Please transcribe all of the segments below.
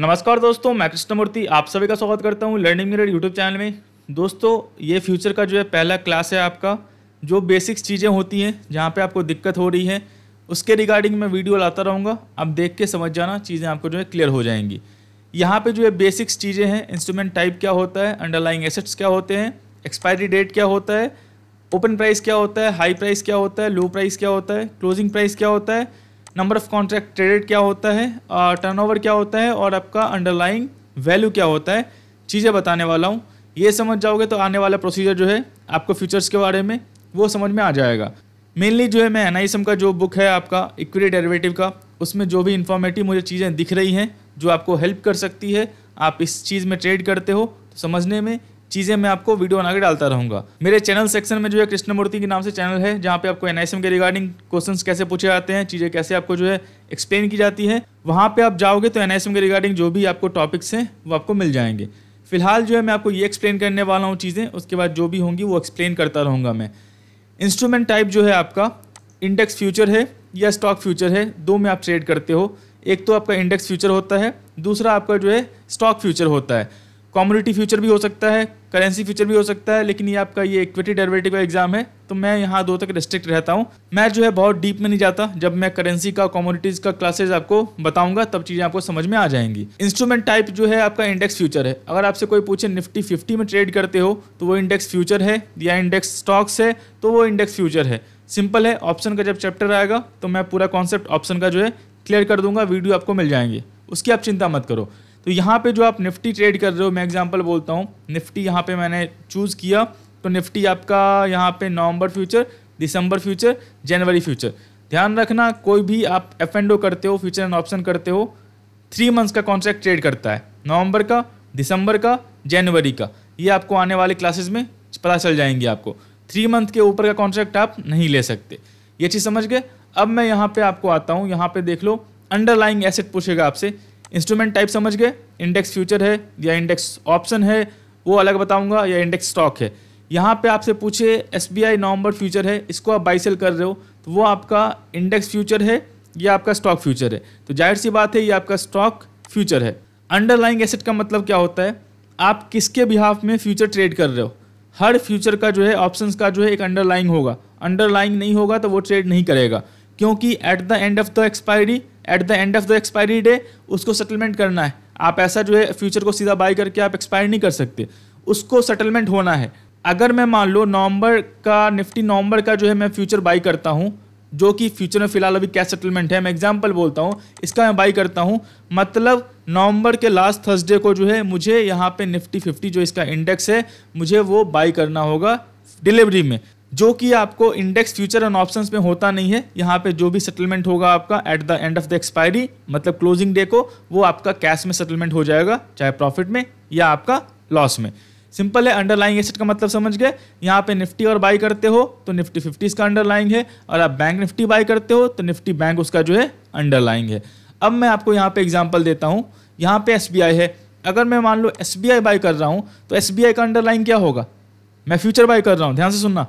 नमस्कार दोस्तों मैं कृष्णमूर्ति आप सभी का स्वागत करता हूँ लर्निंग मिरर यूट्यूब चैनल में दोस्तों ये फ्यूचर का जो है पहला क्लास है आपका जो बेसिक्स चीज़ें होती हैं जहाँ पे आपको दिक्कत हो रही है उसके रिगार्डिंग मैं वीडियो लाता रहूँगा आप देख के समझ जाना चीज़ें आपको जो है क्लियर हो जाएंगी यहाँ पर जो है बेसिक्स चीज़ें हैं इंस्ट्रूमेंट टाइप क्या होता है अंडरलाइंग एसेट्स क्या होते हैं एक्सपायरी डेट क्या होता है ओपन प्राइस क्या होता है हाई प्राइस क्या होता है लो प्राइस क्या होता है क्लोजिंग प्राइस क्या होता है नंबर ऑफ कॉन्ट्रैक्ट ट्रेडेड क्या होता है टर्नओवर क्या होता है और आपका अंडरलाइंग वैल्यू क्या होता है चीज़ें बताने वाला हूँ ये समझ जाओगे तो आने वाला प्रोसीजर जो है आपको फ्यूचर्स के बारे में वो समझ में आ जाएगा मेनली जो है मैं एनाइसम का जो बुक है आपका इक्विटी डेरिवेटिव का उसमें जो भी इन्फॉर्मेटिव मुझे चीज़ें दिख रही हैं जो आपको हेल्प कर सकती है आप इस चीज़ में ट्रेड करते हो तो समझने में चीजें मैं आपको वीडियो बना के डालता रहूंगा मेरे चैनल सेक्शन में जो है कृष्णमूर्ति के नाम से चैनल है जहाँ पे आपको एनआईसीएम के रिगार्डिंग क्वेश्चन कैसे पूछे जाते हैं चीजें कैसे आपको जो है एक्सप्लेन की जाती है वहाँ पर आप जाओगे तो एनआईसीएम के रिगार्डिंग जो भी आपको टॉपिक्स हैं वो आपको मिल जाएंगे फिलहाल जो है मैं आपको ये एक्सप्लेन करने वाला हूँ चीज़ें उसके बाद जो भी होंगी वो एक्सप्लेन करता रहूँगा मैं इंस्ट्रूमेंट टाइप जो है आपका इंडेक्स फ्यूचर है या स्टॉक फ्यूचर है दो में आप ट्रेड करते हो एक तो आपका इंडेक्स फ्यूचर होता है दूसरा आपका जो है स्टॉक फ्यूचर होता है कॉमोडिटी फ्यूचर भी हो सकता है करेंसी फ्यूचर भी हो सकता है लेकिन ये आपका ये इक्विटी डेरिवेटिव का एग्जाम है तो मैं यहाँ दो तक रिस्ट्रिक्ट रहता हूँ मैं जो है बहुत डीप में नहीं जाता जब मैं करेंसी का कॉमोडिटीज का क्लासेज आपको बताऊंगा तब चीज़ें आपको समझ में आ जाएंगी इंस्ट्रूमेंट टाइप जो है आपका इंडेक्स फ्यूचर है अगर आपसे कोई पूछे निफ्टी फिफ्टी में ट्रेड करते हो तो वो इंडेक्स फ्यूचर है या इंडेक्स स्टॉक्स है तो वो इंडेक्स फ्यूचर है सिंपल है ऑप्शन का जब चैप्टर आएगा तो मैं पूरा कॉन्सेप्ट ऑप्शन का जो है क्लियर कर दूंगा वीडियो आपको मिल जाएंगे उसकी आप चिंता मत करो तो यहाँ पे जो आप निफ्टी ट्रेड कर रहे हो मैं एग्जांपल बोलता हूँ निफ्टी यहाँ पे मैंने चूज़ किया तो निफ्टी आपका यहाँ पे नवंबर फ्यूचर दिसंबर फ्यूचर जनवरी फ्यूचर ध्यान रखना कोई भी आप एफ एंड ओ करते हो फ्यूचर एंड ऑप्शन करते हो थ्री मंथ्स का कॉन्ट्रैक्ट ट्रेड करता है नवंबर का दिसंबर का जनवरी का ये आपको आने वाले क्लासेज में पता चल जाएंगे आपको थ्री मंथ के ऊपर का कॉन्ट्रैक्ट आप नहीं ले सकते ये चीज़ समझ गए अब मैं यहाँ पे आपको आता हूँ यहाँ पे देख लो अंडरलाइंग एसेट पूछेगा आपसे इंस्ट्रूमेंट टाइप समझ गए इंडेक्स फ्यूचर है या इंडेक्स ऑप्शन है वो अलग बताऊंगा या इंडेक्स स्टॉक है यहाँ पे आपसे पूछे एस बी आई नवंबर फ्यूचर है इसको आप बाई सेल कर रहे हो तो वो आपका इंडेक्स फ्यूचर है या आपका स्टॉक फ्यूचर है तो जाहिर सी बात है ये आपका स्टॉक फ्यूचर है अंडरलाइंग एसेट का मतलब क्या होता है आप किसके बिहाफ में फ्यूचर ट्रेड कर रहे हो हर फ्यूचर का जो है ऑप्शंस का जो है एक अंडरलाइंग होगा अंडरलाइंग नहीं होगा तो वो ट्रेड नहीं करेगा क्योंकि at the end of the expiry at the end of the expiry day उसको सेटलमेंट करना है आप ऐसा जो है फ्यूचर को सीधा बाई करके आप एक्सपायर नहीं कर सकते उसको सेटलमेंट होना है अगर मैं मान लो नवंबर का निफ्टी नवंबर का जो है मैं फ्यूचर बाई करता हूँ जो कि फ्यूचर में फिलहाल अभी क्या सेटलमेंट है मैं एग्जाम्पल बोलता हूँ इसका मैं बाई करता हूँ मतलब नवंबर के लास्ट थर्सडे को जो है मुझे यहाँ पे निफ्टी फिफ्टी जो इसका इंडेक्स है मुझे वो बाई करना होगा डिलीवरी में जो कि आपको इंडेक्स फ्यूचर एंड ऑप्शंस में होता नहीं है यहाँ पे जो भी सेटलमेंट होगा आपका at the end of the expiry मतलब क्लोजिंग डे को वो आपका कैश में सेटलमेंट हो जाएगा चाहे प्रॉफिट में या आपका लॉस में सिंपल है अंडरलाइंग एसेट का मतलब समझ गए यहाँ पे निफ्टी और बाई करते हो तो निफ्टी फिफ्टी इसका अंडरलाइंग है और आप बैंक निफ्टी बाई करते हो तो निफ्टी बैंक उसका जो है अंडरलाइंग है अब मैं आपको यहाँ पे एग्जाम्पल देता हूँ यहाँ पे एस है अगर मैं मान लो एस बाई कर रहा हूँ तो एस का अंडरलाइंग क्या होगा मैं फ्यूचर बाई कर रहा हूँ ध्यान से सुनना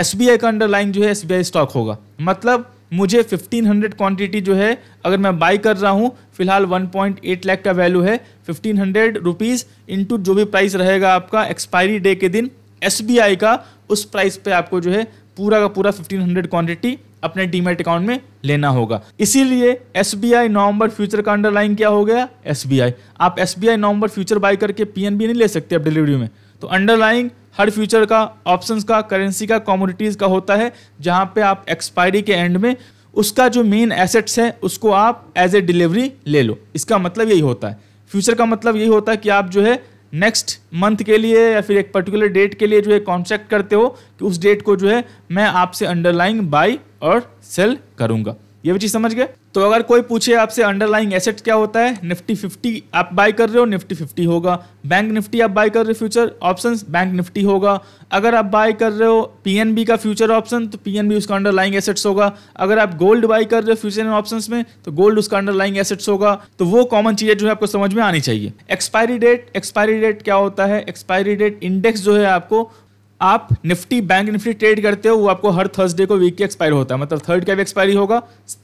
एस का अंडरलाइन जो है एस स्टॉक होगा मतलब मुझे 1500 क्वांटिटी जो है अगर मैं बाई कर रहा हूँ फिलहाल 1.8 लाख का वैल्यू है 1500 हंड्रेड रुपीज़ इंटू जो भी प्राइस रहेगा आपका एक्सपायरी डे के दिन एस का उस प्राइस पे आपको जो है पूरा का पूरा 1500 क्वांटिटी अपने डीमेट अकाउंट में लेना होगा इसीलिए एस नवंबर फ्यूचर का अंडरलाइन क्या हो गया एस आप एस नवंबर फ्यूचर बाई करके पी नहीं ले सकते आप डिलीवरी में तो अंडरलाइंग हर फ्यूचर का ऑप्शंस का करेंसी का कॉमोडिटीज़ का होता है जहाँ पे आप एक्सपायरी के एंड में उसका जो मेन एसेट्स है उसको आप एज ए डिलीवरी ले लो इसका मतलब यही होता है फ्यूचर का मतलब यही होता है कि आप जो है नेक्स्ट मंथ के लिए या फिर एक पर्टिकुलर डेट के लिए जो है कॉन्ट्रैक्ट करते हो कि उस डेट को जो है मैं आपसे अंडरलाइन बाई और सेल करूँगा ये भी चीज़ समझ गए तो अगर कोई पूछे आपसे अंडरलाइंग एसेट क्या होता है निफ्टी फिफ्टी आप बाय कर रहे हो निफ्टी फिफ्टी होगा बैंक निफ्टी आप बाय कर रहे हो फ्यूचर ऑप्शन बैंक निफ्टी होगा अगर आप बाय कर रहे हो पीएनबी का फ्यूचर ऑप्शन तो पीएनबी उसका अंडरलाइंग एसेट्स होगा अगर आप गोल्ड बाय कर रहे हो फ्यूचर ऑप्शन में तो गोल्ड उसका अंडरलाइंग एसेट्स होगा तो वो कॉमन चीज़ें जो है आपको समझ में आनी चाहिए एक्सपायरी डेट एक्सपायरी डेट क्या होता है एक्सपायरी डेट इंडेक्स जो है आपको आप निफ्टी बैंक निफ्टी ट्रेड करते हो वो आपको हर थर्सडे को वीक के एक्सपायरी होता है मतलब थर्ड का भी एक्सपायरी होगा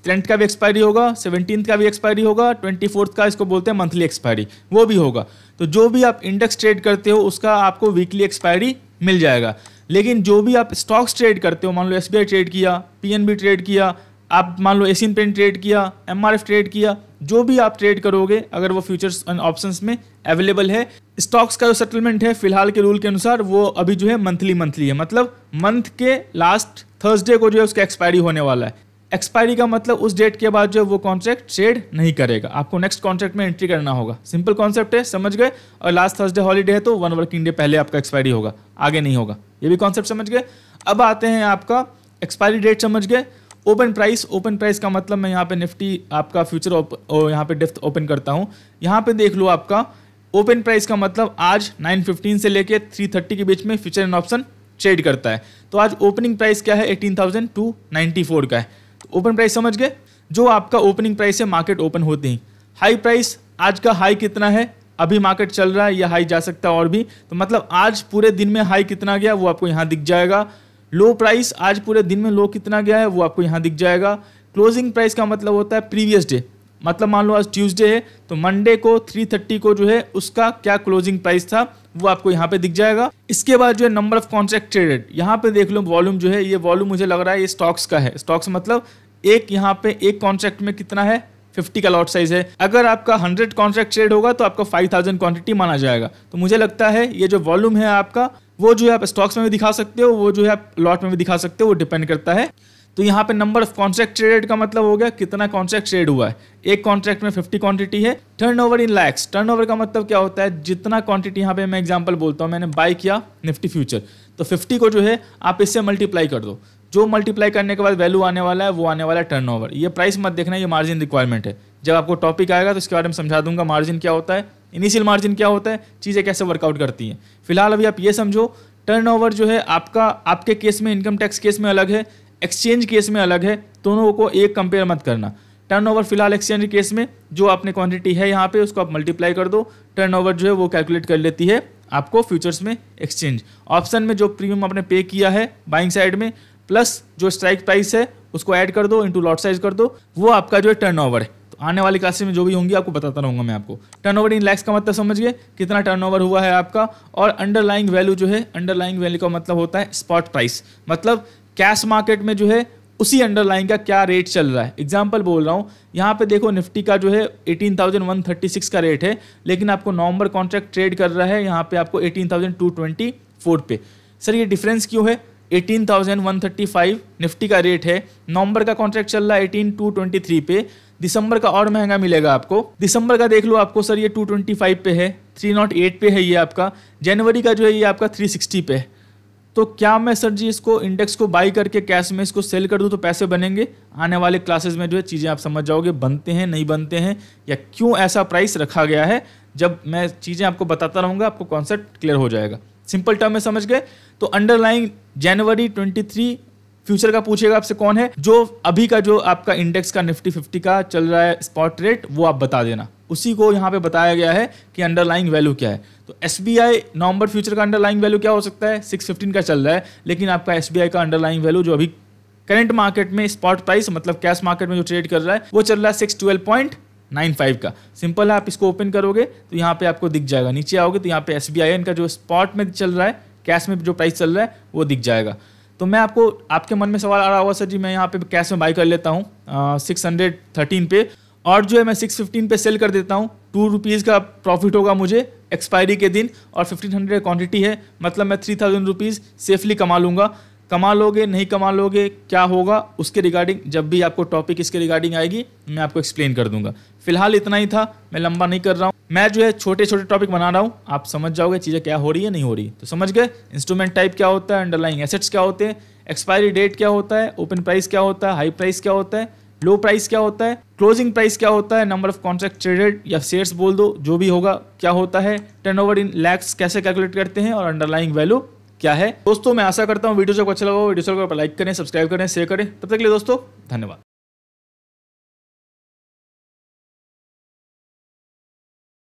टेंथ का भी एक्सपायरी होगा सेवनटीन का भी एक्सपायरी होगा ट्वेंटी फोर्थ का इसको बोलते हैं मंथली एक्सपायरी वो भी होगा तो जो भी आप इंडेक्स ट्रेड करते हो उसका आपको वीकली एक्सपायरी मिल जाएगा लेकिन जो भी आप स्टॉक्स ट्रेड करते हो मान लो एस ट्रेड किया पी ट्रेड किया आप मान लो एशियन पेंट ट्रेड किया एम ट्रेड किया जो भी आप ट्रेड करोगे अगर वो फ्यूचर्स एंड ऑप्शन में अवेलेबल है स्टॉक्स का जो सेटलमेंट है फिलहाल के रूल के अनुसार वो अभी जो है मंथली मंथली है मतलब मंथ के लास्ट थर्सडे को जो है उसका एक्सपायरी होने वाला है एक्सपायरी का मतलब उस डेट के बाद जो है वो कॉन्ट्रैक्ट ट्रेड नहीं करेगा आपको नेक्स्ट कॉन्ट्रैक्ट में एंट्री करना होगा सिंपल कॉन्सेप्ट है समझ गए और लास्ट थर्सडे हॉलीडे है तो वन वर्किंग डे पहले आपका एक्सपायरी होगा आगे नहीं होगा ये भी कॉन्सेप्ट समझ गए अब आते हैं आपका एक्सपायरी डेट समझ गए ओपन प्राइस ओपन प्राइस का मतलब मैं यहाँ पे निफ्टी आपका फ्यूचर यहाँ पे डिफ्थ ओपन करता हूँ यहाँ पे देख लो आपका ओपन प्राइस का मतलब आज 915 से लेके 330 के बीच में फ्यूचर एंड ऑप्शन ट्रेड करता है तो आज ओपनिंग प्राइस क्या है 18,294 का है ओपन तो प्राइस समझ गए जो आपका ओपनिंग प्राइस है मार्केट ओपन होते ही हाई प्राइस आज का हाई कितना है अभी मार्केट चल रहा है या हाई जा सकता है और भी तो मतलब आज पूरे दिन में हाई कितना गया वो आपको यहाँ दिख जाएगा लो प्राइस आज पूरे दिन में लो कितना गया है वो आपको यहाँ दिख जाएगा क्लोजिंग प्राइस का मतलब होता है प्रीवियस डे मतलब मान लो आज ट्यूसडे है तो मंडे को 3:30 को जो है उसका क्या क्लोजिंग प्राइस था वो आपको यहाँ पे दिख जाएगा इसके बाद जो है नंबर ऑफ कॉन्ट्रैक्ट ट्रेडेड यहाँ पे देख लो वॉल्यूम जो है ये वॉल्यूम मुझे लग रहा है ये स्टॉक्स का है स्टॉक्स मतलब एक यहाँ पे एक कॉन्ट्रैक्ट में कितना है 50 का लॉट साइज है अगर आपका 100 कॉन्ट्रैक्ट ट्रेड होगा तो आपका 5000 क्वांटिटी माना जाएगा तो मुझे लगता है ये जो वॉल्यूम है आपका वो जो है आप स्टॉक्स में भी दिखा सकते हो वो जो है आप लॉट में भी दिखा सकते हो वो डिपेंड करता है तो यहाँ पे नंबर ऑफ कॉन्ट्रैक्ट ट्रेडेड का मतलब हो गया कितना कॉन्ट्रैक्ट ट्रेड हुआ है एक कॉन्ट्रैक्ट में 50 क्वांटिटी है टर्नओवर इन लैक्स टर्नओवर का मतलब क्या होता है जितना क्वांटिटी यहाँ पे मैं एग्जांपल बोलता हूँ मैंने बाय किया निफ्टी फ्यूचर तो 50 को जो है आप इससे मल्टीप्लाई कर दो जो मल्टीप्लाई करने के बाद वैल्यू आने वाला है वो आने वाला है टर्न ये प्राइस मत देखना ये मार्जिन रिक्वायरमेंट है जब आपको टॉपिक आएगा तो इसके बारे में समझा दूंगा मार्जिन क्या होता है इनिशियल मार्जिन क्या होता है चीज़ें कैसे वर्कआउट करती हैं फिलहाल अभी आप ये समझो टर्नओवर जो है आपका आपके केस में इनकम टैक्स केस में अलग है एक्सचेंज केस में अलग है दोनों को एक कंपेयर मत करना टर्नओवर फिलहाल एक्सचेंज केस में जो आपने क्वांटिटी है यहाँ पे उसको आप मल्टीप्लाई कर दो टर्नओवर जो है वो कैलकुलेट कर लेती है आपको फ्यूचर्स में एक्सचेंज ऑप्शन में जो प्रीमियम आपने पे किया है बाइंग साइड में प्लस जो स्ट्राइक प्राइस है उसको ऐड कर दो इंटू लॉट साइज कर दो वो आपका जो है टर्न है आने वाली क्लासेस में जो भी होंगी आपको बताता रहूंगा मैं आपको टर्नओवर इन लैक्स का मतलब समझ गए कितना टर्नओवर हुआ है आपका और अंडरलाइंग वैल्यू जो है अंडरलाइंग वैल्यू का मतलब होता है स्पॉट प्राइस मतलब कैश मार्केट में जो है उसी अंडरलाइन का क्या रेट चल रहा है एग्जाम्पल बोल रहा हूँ यहाँ पे देखो निफ्टी का जो है 18,136 का रेट है लेकिन आपको नवंबर कॉन्ट्रैक्ट ट्रेड कर रहा है यहाँ पे आपको 18,224 पे सर ये डिफरेंस क्यों है 18,135 निफ्टी का रेट है नवंबर का कॉन्ट्रैक्ट चल रहा है थ्री पे दिसंबर का और महंगा मिलेगा आपको दिसंबर का देख लो आपको सर ये 225 पे है 308 पे है ये आपका जनवरी का जो है ये आपका 360 पे है तो क्या मैं सर जी इसको इंडेक्स को बाई करके कैश में इसको सेल कर दूँ तो पैसे बनेंगे आने वाले क्लासेस में जो है चीज़ें आप समझ जाओगे बनते हैं नहीं बनते हैं या क्यों ऐसा प्राइस रखा गया है जब मैं चीज़ें आपको बताता रहूँगा आपको कॉन्सेप्ट क्लियर हो जाएगा सिंपल टर्म में समझ गए तो अंडरलाइंग जनवरी 23 फ्यूचर का पूछेगा आपसे कौन है जो अभी का जो आपका इंडेक्स का निफ्टी फिफ्टी का चल रहा है स्पॉट रेट वो आप बता देना उसी को यहाँ पे बताया गया है कि अंडरलाइंग वैल्यू क्या है तो एस बी आई नवंबर फ्यूचर का अंडरलाइंग वैल्यू क्या हो सकता है सिक्स फिफ्टीन का चल रहा है लेकिन आपका एस बी आई का अंडरलाइंग वैल्यू जो अभी करंट मार्केट में स्पॉट प्राइस मतलब कैश मार्केट में जो ट्रेड कर रहा है वो चल रहा है six twelve point nine five का सिंपल है आप इसको ओपन करोगे तो यहाँ पे आपको दिख जाएगा नीचे आओगे तो यहाँ पे एस बी आई इनका जो स्पॉट में चल रहा है कैश में जो प्राइस चल रहा है वो दिख जाएगा तो मैं आपको आपके मन में सवाल आ रहा होगा सर जी मैं यहाँ पे कैश में बाई कर लेता हूँ सिक्स हंड्रेड थर्टीन पे और जो है मैं सिक्स फिफ्टीन पे सेल कर देता हूँ टू रुपीज़ का प्रॉफिट होगा मुझे एक्सपायरी के दिन और फिफ्टीन हंड्रेड क्वान्टिटी है मतलब मैं थ्री थाउजेंड रुपीज़ सेफली कमा लूँगा कमा लोगे नहीं कमा लोगे क्या होगा उसके रिगार्डिंग जब भी आपको टॉपिक इसके रिगार्डिंग आएगी मैं आपको एक्सप्लेन कर दूंगा फिलहाल इतना ही था मैं लंबा नहीं कर रहा हूँ मैं जो है छोटे छोटे टॉपिक बना रहा हूँ आप समझ जाओगे चीज़ें क्या हो रही है नहीं हो रही तो समझ गए इंस्ट्रूमेंट टाइप क्या होता है अंडरलाइंग एसेट्स क्या होते हैं एक्सपायरी डेट क्या होता है ओपन प्राइस क्या होता है हाई प्राइस क्या होता है लो प्राइस क्या होता है क्लोजिंग प्राइस क्या होता है नंबर ऑफ कॉन्ट्रैक्ट ट्रेडेड या शेयर्स बोल दो जो भी होगा क्या होता है टर्नओवर इन लैक्स कैसे कैलकुलेट करते हैं और अंडरलाइंग वैल्यू क्या है दोस्तों मैं आशा करता हूँ वीडियो जब अच्छा लगा वीडियो को लाइक करें सब्सक्राइब करें शेयर करें तब तक के लिए दोस्तों धन्यवाद